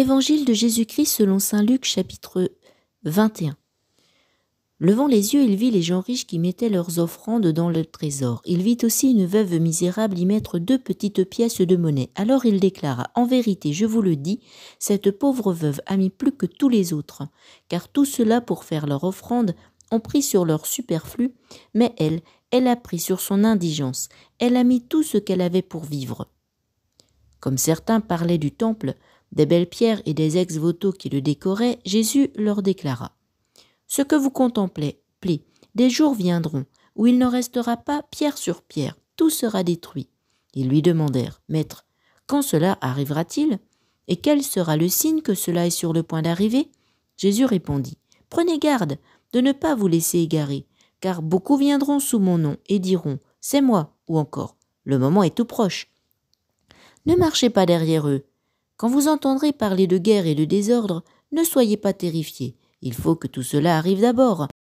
Évangile de Jésus-Christ selon Saint Luc chapitre 21. Levant les yeux, il vit les gens riches qui mettaient leurs offrandes dans le trésor. Il vit aussi une veuve misérable y mettre deux petites pièces de monnaie. Alors il déclara, En vérité, je vous le dis, cette pauvre veuve a mis plus que tous les autres, car ceux cela pour faire leur offrande ont pris sur leur superflu, mais elle, elle a pris sur son indigence, elle a mis tout ce qu'elle avait pour vivre. Comme certains parlaient du temple, des belles pierres et des ex-voto qui le décoraient, Jésus leur déclara Ce que vous contemplez, plie, des jours viendront où il ne restera pas pierre sur pierre, tout sera détruit. Ils lui demandèrent Maître, quand cela arrivera-t-il Et quel sera le signe que cela est sur le point d'arriver Jésus répondit Prenez garde de ne pas vous laisser égarer, car beaucoup viendront sous mon nom et diront C'est moi, ou encore Le moment est tout proche. Ne marchez pas derrière eux, quand vous entendrez parler de guerre et de désordre, ne soyez pas terrifiés. Il faut que tout cela arrive d'abord,